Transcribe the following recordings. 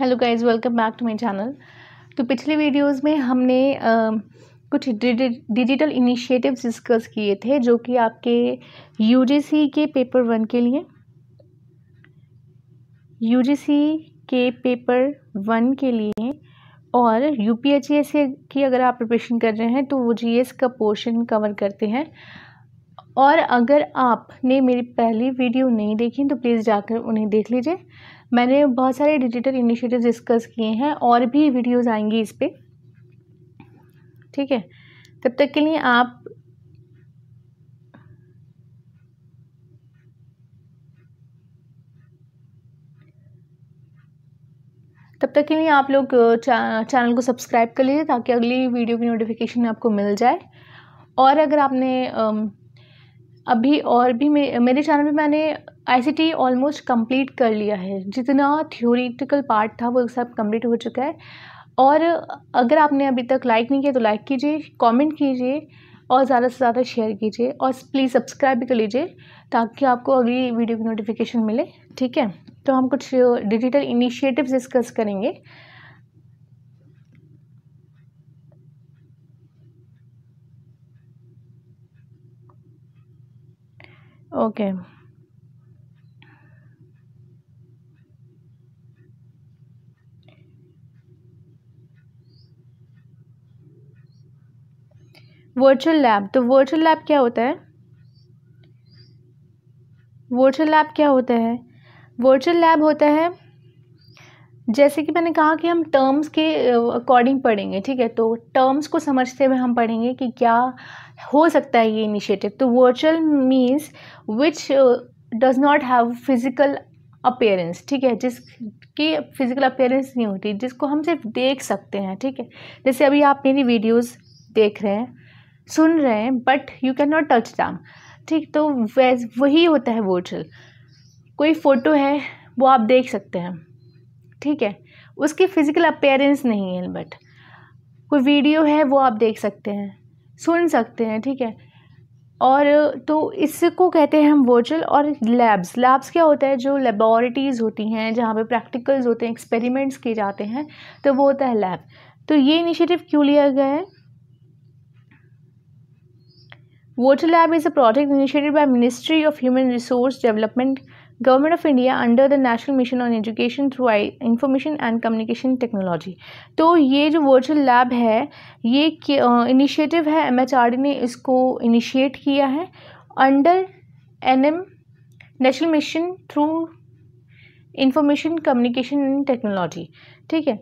Hello guys welcome back to my channel तो पिछले videos में हमने आ, कुछ डिजिटल इनिशिएटिव्स डिस्कस किए थे जो कि आपके यूजीसी के पेपर वन के लिए यूजीसी के पेपर वन के लिए और यू पी की अगर आप प्रिपरेशन कर रहे हैं तो वो जी का पोर्शन कवर करते हैं और अगर आपने मेरी पहली वीडियो नहीं देखी तो प्लीज़ जाकर उन्हें देख लीजिए मैंने बहुत सारे डिजिटल इनिशिएटिव डिस्कस किए हैं और भी वीडियोज़ आएंगी इस पर ठीक है तब तक के लिए आप तब तक के लिए आप लोग चा, चैनल को सब्सक्राइब कर लीजिए ताकि अगली वीडियो की नोटिफिकेशन आपको मिल जाए और अगर आपने अभी और भी मे, मेरे चैनल पे मैंने आई ऑलमोस्ट कंप्लीट कर लिया है जितना थ्योरिटिकल पार्ट था वो सब कंप्लीट हो चुका है और अगर आपने अभी तक लाइक नहीं किया तो लाइक कीजिए कमेंट कीजिए और ज़्यादा से ज़्यादा शेयर कीजिए और प्लीज़ सब्सक्राइब भी कर लीजिए ताकि आपको अगली वीडियो की नोटिफिकेशन मिले ठीक है तो हम कुछ डिजिटल इनिशिएटिव्स डिस्कस करेंगे ओके okay. वर्चुअल लैब तो वर्चुअल लैब क्या होता है वर्चुअल लैब क्या होता है वर्चुअल लैब होता है जैसे कि मैंने कहा कि हम टर्म्स के अकॉर्डिंग पढ़ेंगे ठीक है तो टर्म्स को समझते हुए हम पढ़ेंगे कि क्या हो सकता है ये इनिशिएटिव तो virtual means which does not have physical appearance ठीक है जिसकी फिज़िकल अपेयरेंस नहीं होती जिसको हम सिर्फ देख सकते हैं ठीक है जैसे अभी आप मेरी वीडियोज़ देख रहे हैं सुन रहे हैं but you can not touch them ठीक तो वैस वही होता है वर्चुअल कोई फ़ोटो है वो आप देख सकते हैं ठीक है उसकी फ़िज़िकल अपेयरेंस नहीं है बट कोई वीडियो है वो आप देख सकते हैं सुन सकते हैं ठीक है और तो इसको कहते हैं हम वर्चुअल और लैब्स लैब्स क्या होता है जो लेबॉरिटीज़ होती हैं जहाँ पे प्रैक्टिकल्स होते हैं एक्सपेरिमेंट्स किए जाते हैं तो वो होता है लैब तो ये इनिशिएटिव क्यों लिया गया है Water Lab is a project initiated by Ministry of Human Resource Development, Government of India under the National Mission on Education through Information and Communication Technology. तो ये जो Virtual Lab है ये इनिशिएटिव है एमएचआरडी ने इसको इनिशिएट किया है under NM national mission through information communication and technology ठीक है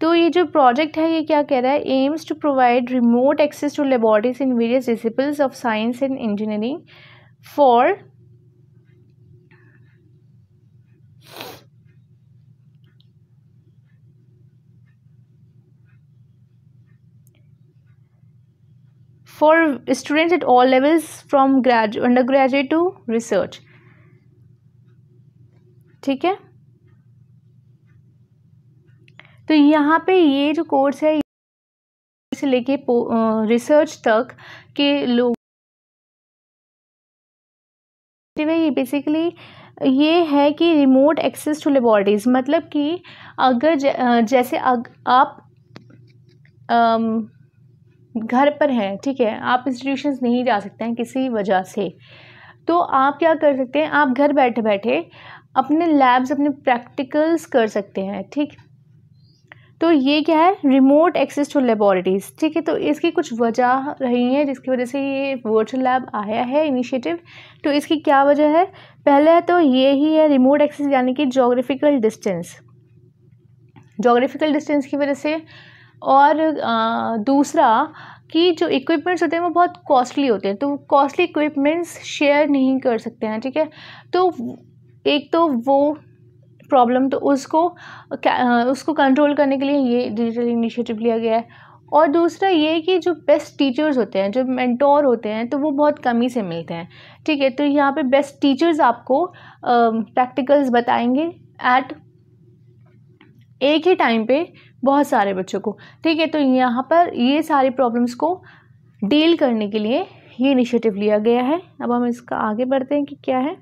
तो ये जो प्रोजेक्ट है ये क्या कह रहा है aims to provide remote access to laboratories in various discipline of science and engineering for for student at all levels from from undergraduate to research ठीक है तो यहाँ पे ये जो कोर्स है से लेके रिसर्च तक के लोग ये बेसिकली ये है कि रिमोट एक्सेस टू लेबॉर्टरीज मतलब कि अगर ज, जैसे अग, आप आम, घर पर हैं ठीक है आप इंस्टीट्यूशंस नहीं जा सकते हैं किसी वजह से तो आप क्या कर सकते हैं आप घर बैठे बैठे अपने लैब्स अपने प्रैक्टिकल्स कर सकते हैं ठीक तो ये क्या है रिमोट एक्सेस टू लेबॉरेटरीज़ ठीक है तो इसकी कुछ वजह रही हैं जिसकी वजह से ये वर्चुअल लैब आया है इनिशिएटिव तो इसकी क्या वजह है पहले तो ये ही है रिमोट एक्सेस यानी कि जोग्राफिकल डिस्टेंस जोग्राफिकल डिस्टेंस की वजह से और आ, दूसरा कि जो इक्विपमेंट्स होते हैं वो बहुत कॉस्टली होते हैं तो कॉस्टली इक्विपमेंट्स शेयर नहीं कर सकते हैं ठीक है तो एक तो वो प्रॉब्लम तो उसको उसको कंट्रोल करने के लिए ये डिजिटल इनिशिएटिव लिया गया है और दूसरा ये कि जो बेस्ट टीचर्स होते हैं जो मेंटोर होते हैं तो वो बहुत कमी से मिलते हैं ठीक है तो यहाँ पे बेस्ट टीचर्स आपको प्रैक्टिकल्स बताएंगे एट एक ही टाइम पे बहुत सारे बच्चों को ठीक है तो यहाँ पर ये सारी प्रॉब्लम्स को डील करने के लिए ये इनिशिएटिव लिया गया है अब हम इसका आगे बढ़ते हैं कि क्या है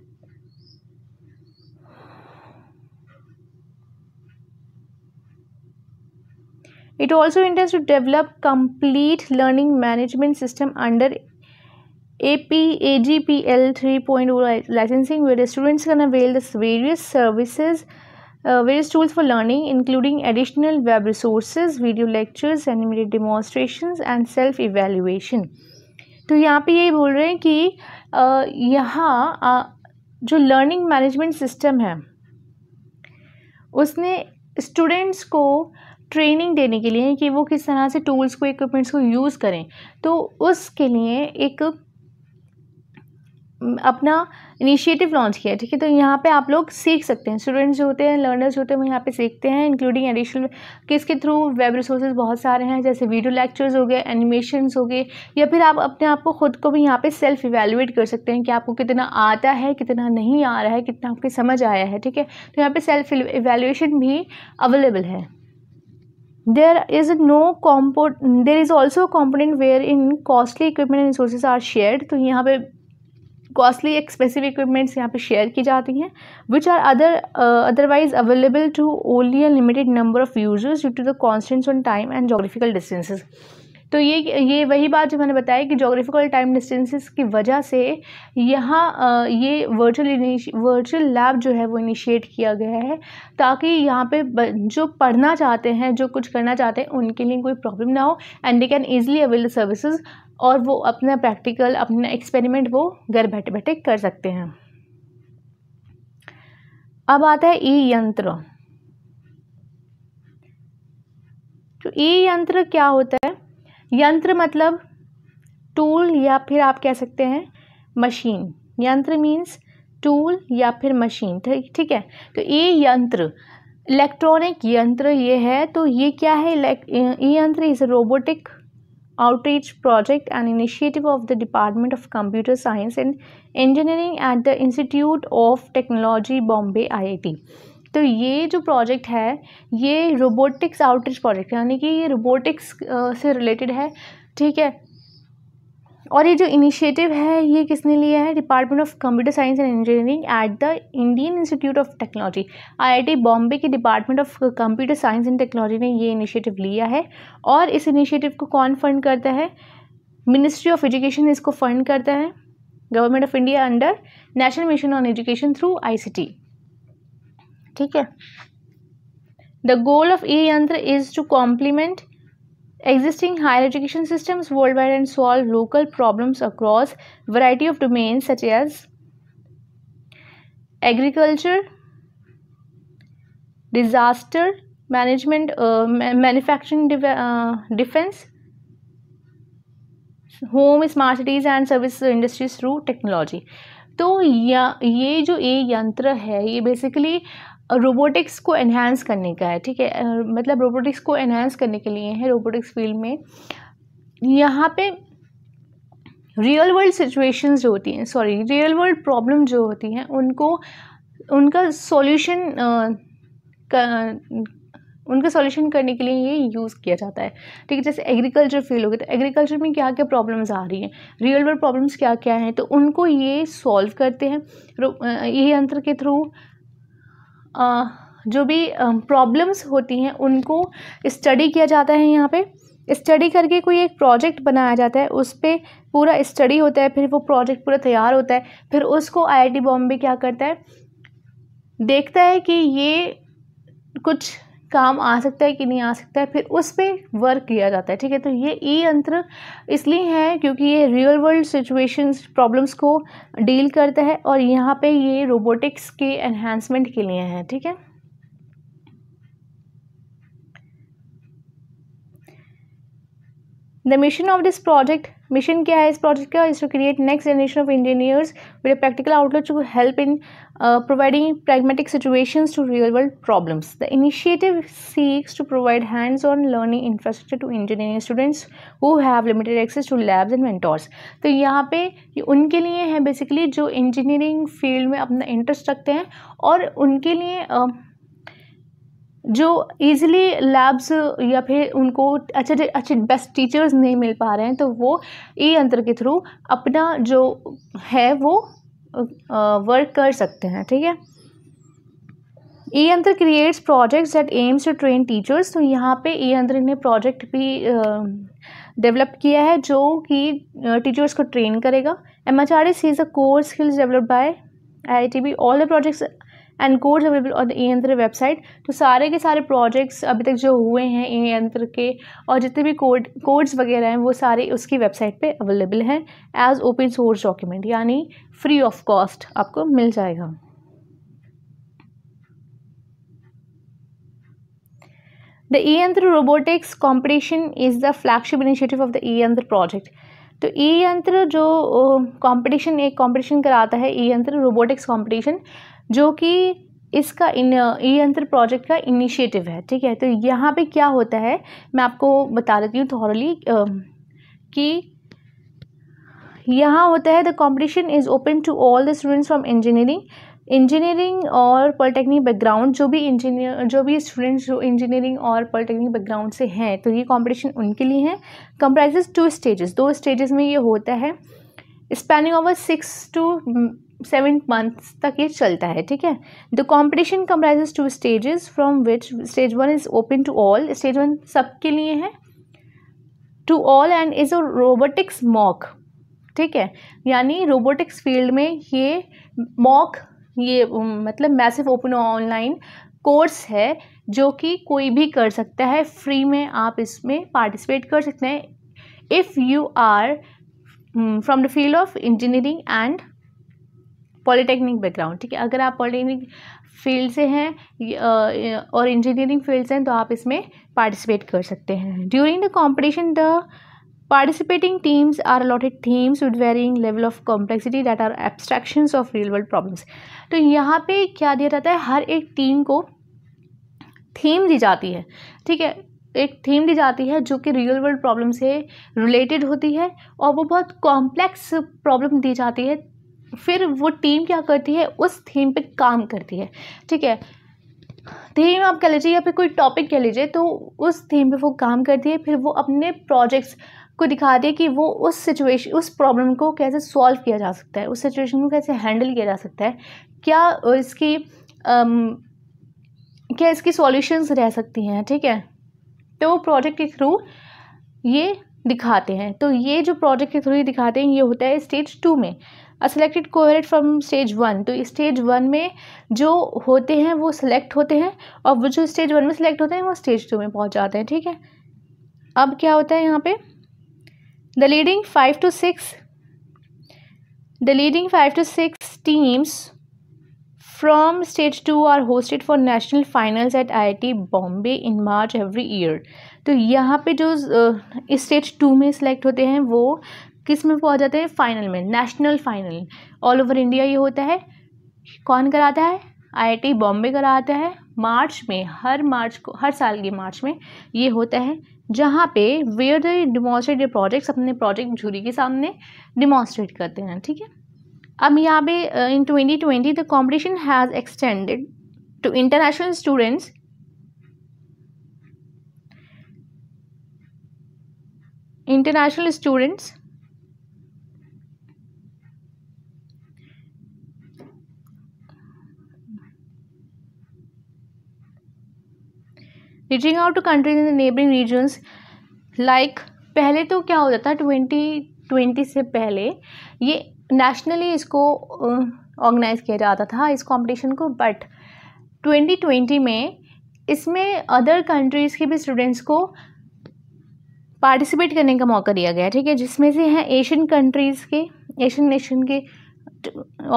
it also intends to develop complete learning management system under AP AGPL 3.0 licensing where the students can avail the various services uh, various tools for learning including additional web resources video lectures animated demonstrations and self evaluation तो यहाँ पे यही बोल रहे हैं कि आ, यहाँ आ, जो लर्निंग मैनेजमेंट सिस्टम है उसने स्टूडेंट्स को ट्रेनिंग देने के लिए कि वो किस तरह से टूल्स को इक्विपमेंट्स को यूज़ करें तो उसके लिए एक अपना इनिशिएटिव लॉन्च किया ठीक है तो यहाँ पे आप लोग सीख सकते हैं स्टूडेंट्स जो होते हैं लर्नर्स होते हैं वो यहाँ पे सीखते हैं इंक्लूडिंग एडिशनल किसके थ्रू वेब रिसोर्सेज बहुत सारे हैं जैसे वीडियो लेक्चर्स हो गए एनिमेशंस हो गए या फिर आप अपने आप को खुद को भी यहाँ पे सेल्फ इवेलुएट कर सकते हैं कि आपको कितना आता है कितना नहीं आ रहा है कितना आपकी समझ आया है ठीक है तो यहाँ पर सेल्फ इवेलुएशन भी अवेलेबल है there is no component there is also a component wherein costly equipment and resources are shared तो यहाँ पे कॉस्टली एक्सपेंसिव इक्विपमेंट्स यहाँ पे शेयर की जाती हैं which are other otherwise available to only a limited number of users due to the constants on time and geographical distances तो ये ये वही बात जो मैंने बताया कि जोग्राफिकल टाइम डिस्टेंसेस की वजह से यहाँ ये वर्चुअल वर्चुअल लैब जो है वो इनिशिएट किया गया है ताकि यहाँ पे जो पढ़ना चाहते हैं जो कुछ करना चाहते हैं उनके लिए कोई प्रॉब्लम ना हो and they can easily avail services और वो अपना प्रैक्टिकल अपना एक्सपेरिमेंट वो घर बैठे बैठे कर सकते हैं अब आता है ई यंत्र तो ई यंत्र क्या होता है यंत्र मतलब टूल या फिर आप कह सकते हैं मशीन यंत्र मीन्स टूल या फिर मशीन ठीक है तो ये यंत्र इलेक्ट्रॉनिक यंत्र ये है तो ये क्या है ये Yantra is a robotic outreach project and initiative of the department of computer science and engineering at the institute of technology Bombay I तो ये जो प्रोजेक्ट है ये रोबोटिक्स आउटरीच प्रोजेक्ट यानी कि ये रोबोटिक्स से रिलेटेड है ठीक है और ये जो इनिशिएटिव है ये किसने लिया है department of computer science and engineering at the Indian institute of technology IIT Bombay के department of computer science and technology ने ये इनिशिएटिव लिया है और इस इनिशिएटिव को कौन फंड करता है मिनिस्ट्री ऑफ एजुकेशन इसको फंड करता है government of India under national mission on education through I ठीक है the goal of e Yantra is to complement existing higher education system world wide and solve local problem across variety of domain such as agriculture disaster management manufacturing defence home smart cities and service industries through technology तो ये जो ए e यंत्र है ये basically robotics को enhance करने का है ठीक है मतलब रोबोटिक्स को एनहेंस करने के लिए है रोबोटिक्स फील्ड में यहाँ पे रियल वर्ल्ड सिचुएशंस जो होती हैं सॉरी रियल वर्ल्ड प्रॉब्लम जो होती हैं उनको उनका सॉल्यूशन उनका सॉल्यूशन करने के लिए ये यूज़ किया जाता है ठीक है जैसे एग्रीकल्चर फील्ड हो गया तो एग्रीकल्चर में क्या क्या प्रॉब्लम्स आ रही हैं रियल वर्ल्ड प्रॉब्लम्स क्या क्या हैं तो उनको ये सॉल्व करते हैं ये यंत्र के थ्रू जो भी प्रॉब्लम्स होती हैं उनको स्टडी किया जाता है यहाँ पे स्टडी करके कोई एक प्रोजेक्ट बनाया जाता है उस पर पूरा स्टडी होता है फिर वो प्रोजेक्ट पूरा तैयार होता है फिर उसको आईआईटी बॉम्बे क्या करता है देखता है कि ये कुछ काम आ सकता है कि नहीं आ सकता है फिर उस पर वर्क किया जाता है ठीक है तो ये ई e यंत्र इसलिए है क्योंकि ये रियल वर्ल्ड सिचुएशंस प्रॉब्लम्स को डील करता है और यहाँ पे ये रोबोटिक्स के एनहेंसमेंट के लिए हैं ठीक है the mission of this project mission क्या है इस प्रोजेक्ट का is to create next generation of engineers with a practical outlook to help in providing pragmatic situation to real world problems the initiative seeks to provide hands on learning infrastructure to engineering students who have limited access to labs and mentors तो यहाँ पे उनके लिए है basically जो engineering field में अपना interest रखते हैं और उनके लिए uh, जो ईज़िली लैब्स या फिर उनको अच्छे अच्छे बेस्ट टीचर्स नहीं मिल पा रहे हैं तो वो ई यंत्र के थ्रू अपना जो है वो वर्क कर सकते हैं ठीक है e Yantra creates projects that aims to train teachers तो यहाँ पे ई यंत्र ने प्रोजेक्ट भी डेवलप किया है जो कि टीचर्स को ट्रेन करेगा M H R S is a core skills develop by I I T B all the projects and course available on e Yantra website तो सारे के सारे प्रोजेक्ट्स अभी तक जो हुए हैं ए यंत्र के और जितने भी कोड कोड्स वगैरह हैं वो सारे उसकी वेबसाइट पे अवेलेबल हैं एज ओपन सोर्स डॉक्यूमेंट यानी फ्री ऑफ कॉस्ट आपको मिल जाएगा the e Yantra robotics competition is the flagship initiative of the e Yantra project तो ई यंत्र जो कंपटीशन एक कंपटीशन कराता है ई यंत्र रोबोटिक्स कंपटीशन जो कि इसका इन ई यंत्र प्रोजेक्ट का इनिशिएटिव है ठीक है तो यहाँ पे क्या होता है मैं आपको बता देती हूँ थॉरली कि यहाँ होता है the competition is open to all the students from engineering engineering और पॉलिटेक्निक बैकग्राउंड जो भी इंजीनियर जो भी स्टूडेंट्स जो इंजीनियरिंग और पॉलिटेक्निक बैकग्राउंड से हैं तो ये कॉम्पिटिशन उनके लिए है कंप्राइज टू स्टेजेस दो स्टेजेस में ये होता है spanning over six to seven months तक ये चलता है ठीक है the competition comprises two stages from which stage one is open to all stage one सबके लिए है to all and is a robotics mock ठीक है यानी रोबोटिक्स फील्ड में ये मॉक ये मतलब मैसिव ओपन ऑनलाइन कोर्स है जो कि कोई भी कर सकता है फ्री में आप इसमें पार्टिसिपेट कर सकते हैं if you are from the field of engineering and polytechnic background ठीक है अगर आप पॉलिटेक्निक फील्ड से हैं और इंजीनियरिंग फील्ड से हैं तो आप इसमें पार्टिसिपेट कर सकते हैं during the competition the participating teams are allotted themes with varying level of complexity that are abstraction of real world problems तो यहाँ पे क्या दिया जाता है हर एक टीम को थीम दी जाती है ठीक है एक थीम दी जाती है जो कि रियल वर्ल्ड प्रॉब्लम से रिलेटेड होती है और वो बहुत कॉम्प्लेक्स प्रॉब्लम दी जाती है फिर वो टीम क्या करती है उस थीम पे काम करती है ठीक है थीम आप कह लीजिए या फिर कोई टॉपिक कह लीजिए तो उस थीम पे वो काम करती है फिर वो अपने प्रोजेक्ट्स को दिखाती है कि वो उस सिचुएशन उस प्रॉब्लम को कैसे सॉल्व किया जा सकता है उस सिचुएशन को कैसे हैंडल किया जा सकता है क्या इसकी अम, क्या इसकी सॉल्यूशंस रह सकती हैं ठीक है तो वो प्रोजेक्ट के थ्रू ये दिखाते हैं तो ये जो प्रोजेक्ट के थ्रू दिखाते हैं ये होता है स्टेज टू में a selected cohort from stage one तो स्टेज वन में जो होते हैं वो सिलेक्ट होते हैं और वो जो स्टेज वन में सिलेक्ट होते हैं वो स्टेज टू में पहुँच जाते हैं ठीक है अब क्या होता है यहाँ पे the leading five to six the leading five to six teams to are hosted for national finals at I I T Bombay in March every year तो यहाँ पे जो स्टेज टू में सेलेक्ट होते हैं वो किस में वो आ जाते हैं फाइनल में national final all over India ये होता है कौन कराता है आईआईटी बॉम्बे कराता है मार्च में हर मार्च को हर साल के मार्च में ये होता है जहाँ पे वेयर द डिमॉन्स्ट्रेट प्रोजेक्ट्स अपने प्रोजेक्ट जूरी के सामने डिमॉन्स्ट्रेट करते हैं ठीक है अब यहाँ पे in twenty twenty the competition has extended to international students international students reaching out to countries in the neighbouring regions like पहले तो क्या हो जाता ट्वेंटी ट्वेंटी से पहले ये नेशनली इसको ऑर्गेनाइज किया जाता था इस कॉम्पिटिशन को बट ट्वेंटी ट्वेंटी में इसमें अदर कंट्रीज़ के भी स्टूडेंट्स को पार्टिसिपेट करने का मौका दिया गया ठीक है जिसमें से हैं एशियन कंट्रीज़ के एशियन नेशन के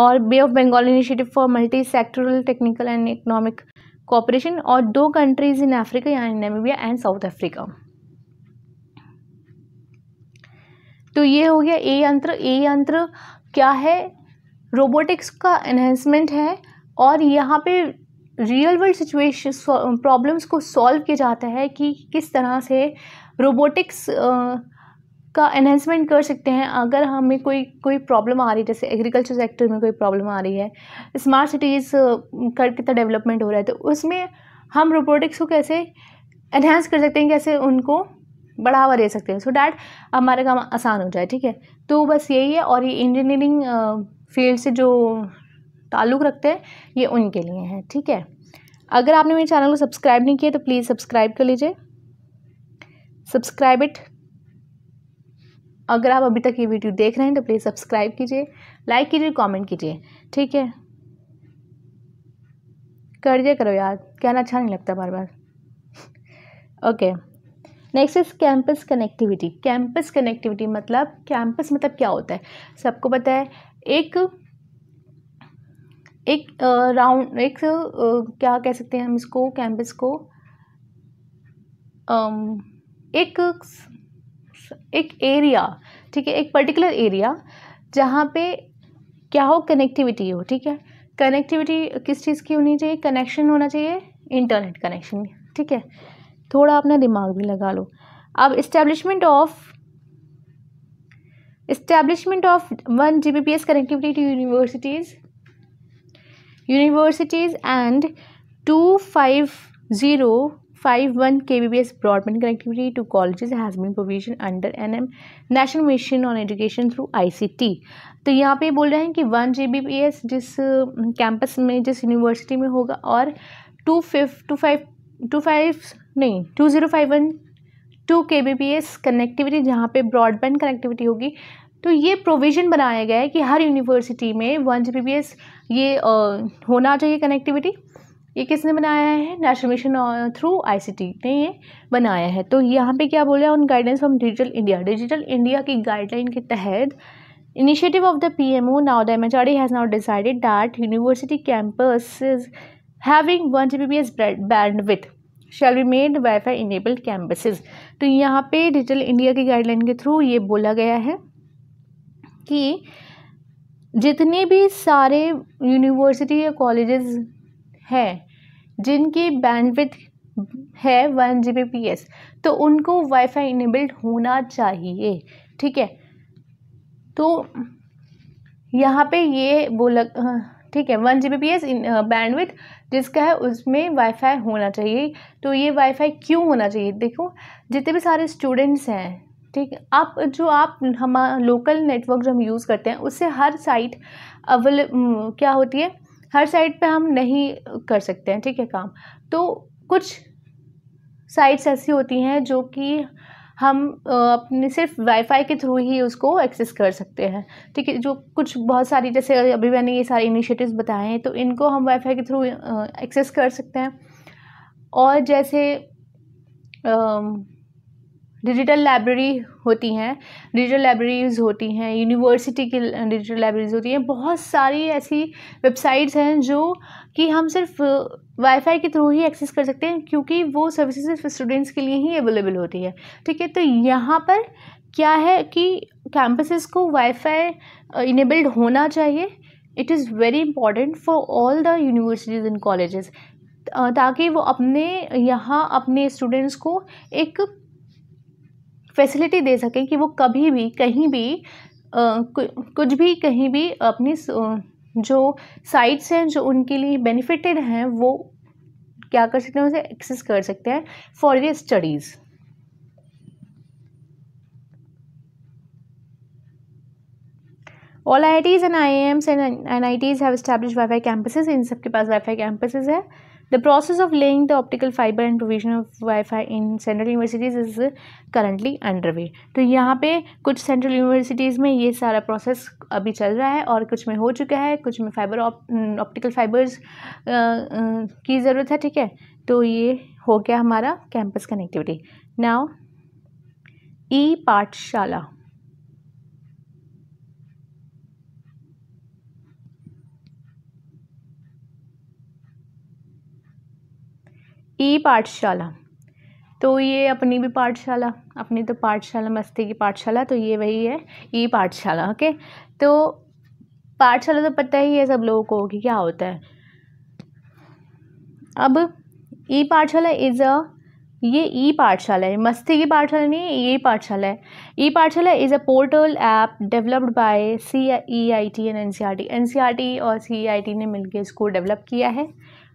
और bay of Bengal initiative for multi sectoral technical and economic cooperation और दो कंट्रीज इन अफ्रीका यानी नेमीबिया एंड साउथ अफ्रीका तो ये हो गया ए यंत्र ए यंत्र क्या है रोबोटिक्स का एनहेंसमेंट है और यहाँ पे रियल वर्ल्ड सिचुएशन प्रॉब्लम्स को सॉल्व किया जाता है कि किस तरह से रोबोटिक्स का एनहेंसमेंट कर सकते हैं अगर हमें कोई कोई प्रॉब्लम आ रही है जैसे एग्रीकल्चर सेक्टर में कोई प्रॉब्लम आ रही है स्मार्ट सिटीज़ का कितना डेवलपमेंट हो रहा है तो उसमें हम रोबोटिक्स को कैसे एनहेंस कर सकते हैं कैसे उनको बढ़ावा दे सकते हैं सो so डैट हमारा काम आसान हो जाए ठीक है तो बस यही है और ये इंजीनियरिंग फील्ड से जो ताल्लुक़ रखते हैं ये उनके लिए हैं ठीक है अगर आपने मेरे चैनल को सब्सक्राइब नहीं किया तो प्लीज़ सब्सक्राइब कर लीजिए सब्सक्राइब इट अगर आप अभी तक ये वीडियो देख रहे हैं तो प्लीज़ सब्सक्राइब कीजिए लाइक कीजिए कमेंट कीजिए ठीक है कर दिया करो यार कहना अच्छा नहीं लगता बार बार okay next is campus connectivity campus connectivity मतलब कैंपस मतलब क्या होता है सबको पता है एक एक राउंड एक आ, क्या कह सकते हैं हम इसको कैंपस को आ, एक एक एरिया ठीक है एक पर्टिकुलर एरिया जहाँ पे क्या हो कनेक्टिविटी हो ठीक है कनेक्टिविटी किस चीज़ की होनी चाहिए कनेक्शन होना चाहिए इंटरनेट कनेक्शन ठीक है थोड़ा अपना दिमाग भी लगा लो अब establishment of establishment of one G B P S connectivity to universities universities and two five zero five one K B B S broadband connectivity to college has been provision under N M national mission on education through I C T तो यहाँ पे बोल रहे हैं कि one जी जिस campus में जिस यूनिवर्सिटी में होगा और टू फिफ टू फाइव टू फाइव नहीं two zero five one two K B P S connectivity जहाँ पर ब्रॉडबैंड कनेक्टिविटी होगी तो ये प्रोविज़न बनाया गया है कि हर यूनिवर्सिटी में one G B P S ये आ, होना चाहिए कनेक्टिविटी ये किसने बनाया है नेशनल मिशन थ्रू आईसीटी ने ये बनाया है तो यहाँ पे क्या बोल रहा है on guidance from digital India digital India की गाइडलाइन के तहत initiative of has now decided the university has is having one G B B S bandwidth shall be made wifi enabled campuses तो यहाँ पे digital India की guideline के through ये बोला गया है कि जितने भी सारे यूनिवर्सिटी या कॉलेजेस हैं जिनकी बैंडविथ है one G B P S तो उनको वाईफाई इनेबल्ड होना चाहिए ठीक है तो यहाँ पे ये बोला ठीक है one G B P S bandwidth जिसका है उसमें वाईफाई होना चाहिए तो ये वाईफाई क्यों होना चाहिए देखो जितने भी सारे स्टूडेंट्स हैं ठीक आप जो आप हम लोकल नेटवर्क जो हम यूज़ करते हैं उससे हर साइट अवेलेब क्या होती है हर साइड पे हम नहीं कर सकते हैं ठीक है काम तो कुछ साइट्स ऐसी होती हैं जो कि हम अपने सिर्फ वाईफाई के थ्रू ही उसको एक्सेस कर सकते हैं ठीक है जो कुछ बहुत सारी जैसे अभी मैंने ये सारे इनिशिएटिव्स बताए हैं तो इनको हम वाईफाई के थ्रू एक्सेस कर सकते हैं और जैसे आ, डिजिटल लाइब्रेरी होती हैं डिजिटल लाइब्रेरीज़ होती हैं यूनिवर्सिटी की डिजिटल लाइब्रेरीज़ होती हैं बहुत सारी ऐसी वेबसाइट्स हैं जो कि हम सिर्फ वाईफाई के थ्रू ही एक्सेस कर सकते हैं क्योंकि वो सर्विसेज सिर्फ स्टूडेंट्स के लिए ही अवेलेबल होती है ठीक है तो यहाँ पर क्या है कि कैंपसेस को वाईफाई इनेबल्ड होना चाहिए it is very important for all the universities and colleges ताकि वो अपने यहाँ अपने स्टूडेंट्स को एक फैसिलिटी दे सकें कि वो कभी भी कहीं भी कुछ भी कहीं भी अपनी जो साइट्स हैं जो उनके लिए बेनिफिटेड हैं वो क्या कर सकते हैं उसे एक्सेस कर सकते हैं for their studies all I I Ts and I Ms and N I Ts have wifi campuses इन सबके पास वाई फाई कैंपसेज है The process of laying the optical fiber and provision of Wi-Fi in central universities is currently underway. तो यहाँ पे कुछ central universities में ये सारा process अभी चल रहा है और कुछ में हो चुका है कुछ में fiber optical fibers की ज़रूरत है ठीक है तो ये हो गया हमारा campus connectivity. Now ई पाठशाला ई पाठशाला तो ये अपनी भी पाठशाला अपनी तो पाठशाला मस्ती की पाठशाला तो ये वही है ई पाठशाला ओके तो पाठशाला तो पता ही है सब लोगों को कि क्या होता है अब ई पाठशाला इज़ अ ये ई पाठशाला है मस्ती की पाठशाला नहीं है ये पाठशाला है e Pathshala is a portal app developed by C E I T and N C R T N C R T और सी आई टी ने मिलकर इसको डेवलप किया है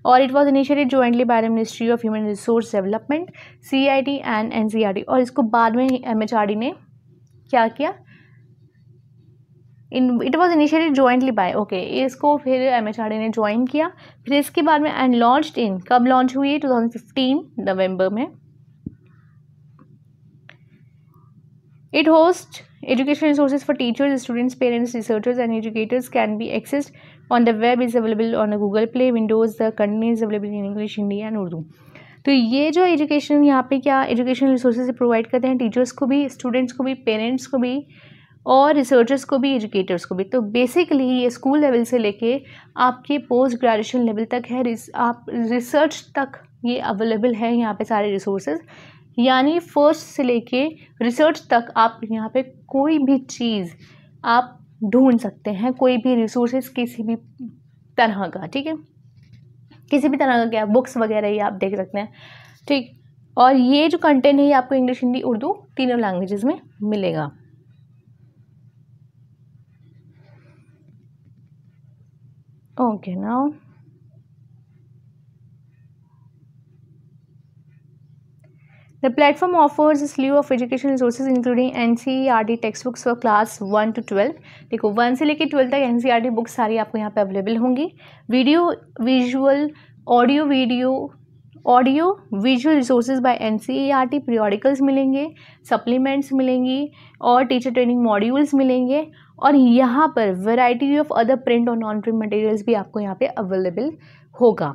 और it was initially jointly by the ministry of human resource development C I T and N C R T और इसको बाद में एम एच आर डी ने क्या किया इन it was initially jointly by okay इसको फिर एम एच आर डी ने ज्वाइन किया फिर इसके बाद में एंड लॉन्च इन कब लॉन्च हुई टू थाउजेंड फिफ्टीन नवम्बर में it host education resources for teachers students parents researchers and educators can be accessed on the web is available on the Google play Windows the content is available in English Hindi and Urdu तो ये जो education यहाँ पे क्या educational resources provide करते हैं teachers को भी स्टूडेंट्स को भी पेरेंट्स को भी और रिसर्चर्स को भी एजुकेटर्स को भी तो बेसिकली ये स्कूल लेवल से लेके आपके पोस्ट ग्रेजुएशन लेवल तक है रिस, आप रिसर्च तक ये अवेलेबल है यहाँ पे सारे रिसोर्सेज यानी फर्स्ट से लेके रिसर्च तक आप यहाँ पे कोई भी चीज़ आप ढूंढ सकते हैं कोई भी रिसोर्सेज किसी भी तरह का ठीक है किसी भी तरह का क्या बुक्स वगैरह ये आप देख सकते हैं ठीक और ये जो कंटेंट है ये आपको इंग्लिश हिंदी उर्दू तीनों लैंग्वेजेस में मिलेगा okay now the platform The platform offers a slew of educational R T text books for class one to twelve देखो वन से लेकर 12 तक N C R T books सारी आपको यहाँ पर अवेलेबल होंगी video visual audio video audio visual resource by N C E R T periodicals मिलेंगे सप्लीमेंट्स मिलेंगी और टीचर ट्रेनिंग मॉड्यूल्स मिलेंगे और यहाँ पर वेराइटी ऑफ अदर प्रिंट और नॉन प्रिंट मटेरियल्स भी आपको यहाँ पर अवेलेबल होगा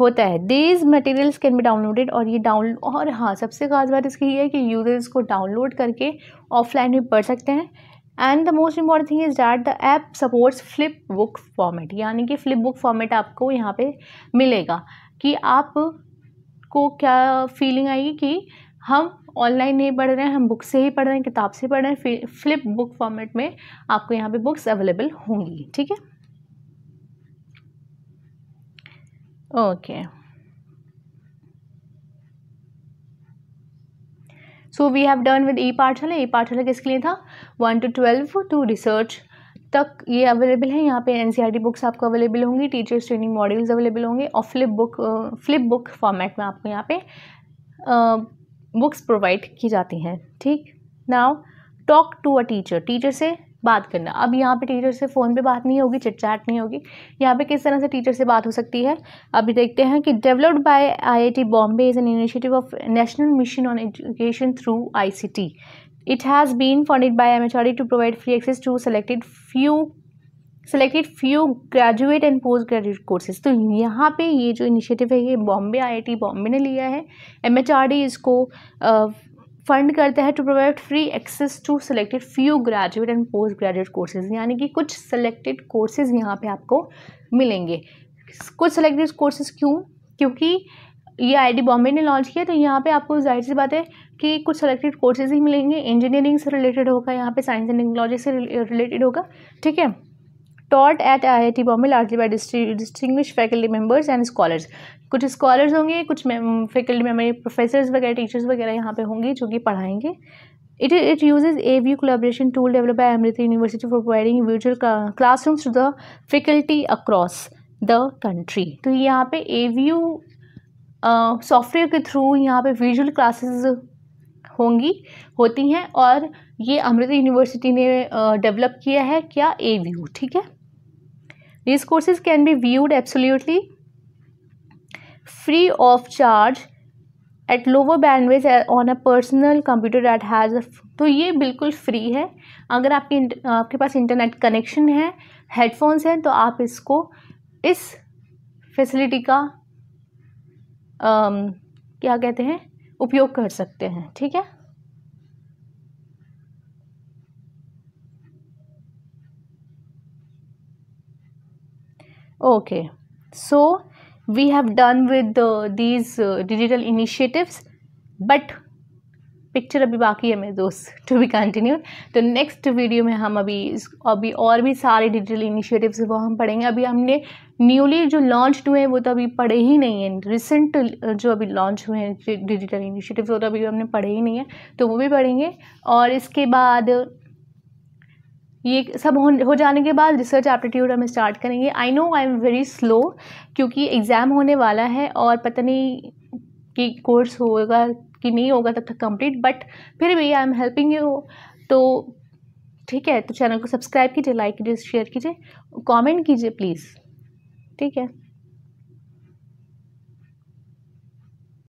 होता है these materials can be downloaded और ये डाउन और हाँ सबसे खास बात इसकी ये है कि यूजर्स को डाउनलोड करके ऑफलाइन भी पढ़ सकते हैं and the most important thing is that the app supports flip book format यानी कि फ्लिप बुक फॉर्मेट आपको यहाँ पे मिलेगा कि आप को क्या फीलिंग आएगी कि हम ऑनलाइन नहीं पढ़ रहे हैं हम बुक से ही पढ़ रहे हैं किताब से पढ़ रहे हैं फ्लिप बुक फॉर्मेट में आपको यहाँ पे बुक्स अवेलेबल होंगी ठीक है okay so we have done with e Pathshala e Pathshala किसके लिए था one to twelve to research तक ये अवेलेबल है यहाँ पे एनसीईआरटी बुक्स e आपको अवेलेबल होंगी टीचर्स ट्रेनिंग मॉड्यूल्स अवेलेबल होंगे और flip book flip book format में आपको यहाँ पे बुक्स प्रोवाइड की जाती हैं ठीक now talk to a teacher teacher से बात करना अब यहाँ पे टीचर से फ़ोन पे बात नहीं होगी चिट चैट नहीं होगी यहाँ पे किस तरह से टीचर से बात हो सकती है अभी देखते हैं कि developed by IIT Bombay is an initiative of national mission on education through ICT it has been funded by MHRD to provide free access to selected few selected few graduate and post graduate courses तो यहाँ पे ये जो initiative है ये Bombay IIT Bombay ने लिया है एमएचआरडी इसको फंड करता है to provide free access to selected few graduate and post graduate courses यानी कि कुछ सेलेक्टेड कोर्सेज यहाँ पे आपको मिलेंगे कुछ सेलेक्टेड कोर्सेज क्यों क्योंकि ये आईडी बॉम्बे ने लॉन्च किया तो यहाँ पे आपको जाहिर सी बात है कि कुछ सेलेक्टेड कोर्सेज ही मिलेंगे इंजीनियरिंग से रिलेटेड होगा यहाँ पे साइंस एंड टेक्नोलॉजी से रिलेटेड होगा ठीक है taught at I I T Bombay largely by distinguished faculty members and scholars कुछ स्कॉलर्स होंगे कुछ फैकल्टी मेम्बर प्रोफेसर वगैरह टीचर्स वगैरह यहाँ पे होंगे जो कि पढ़ाएंगे it it uses A view collaboration tool developed by Amrita university for providing व्यूचुअल class room to the faculty across the country तो यहाँ पे ए वी यू सॉफ्टवेयर के थ्रू यहाँ पे विजुअल क्लासेस होंगी होती हैं और ये अमृता यूनिवर्सिटी ने डेवलप किया है क्या ए वी यू ठीक है this courses can be viewed absolutely free of charge at lower bandwidth on a personal computer that has तो ये बिल्कुल फ्री है अगर आपके आपके पास इंटरनेट कनेक्शन है हेडफोन्स हैं तो आप इसको इस फैसिलिटी का आम, क्या कहते हैं उपयोग कर सकते हैं ठीक है okay so we have done with uh, these uh, digital initiatives but picture अभी बाकी है मेरे दोस्त टू बी कंटिन्यू तो नेक्स्ट वीडियो में हम अभी अभी और भी सारे डिजिटल इनिशिएटिव्स वो हम पढ़ेंगे अभी हमने न्यूली जो लॉन्च हुए हैं वो तो अभी पढ़े ही नहीं हैं रिसेंट जो अभी लॉन्च हुए हैं डिजिटल इनिशिएटिव्स वो तो अभी हमने पढ़े ही नहीं है तो वो भी पढ़ेंगे और इसके बाद ये सब हो हो जाने के बाद रिसर्च एप्टीट्यूड हम स्टार्ट करेंगे I know I am very slow क्योंकि एग्ज़ाम होने वाला है और पता नहीं कि कोर्स होगा कि नहीं होगा तब तक कंप्लीट बट फिर भी आई एम हेल्पिंग यू तो ठीक है तो चैनल को सब्सक्राइब कीजिए लाइक कीजिए शेयर कीजिए कमेंट कीजिए प्लीज़ ठीक है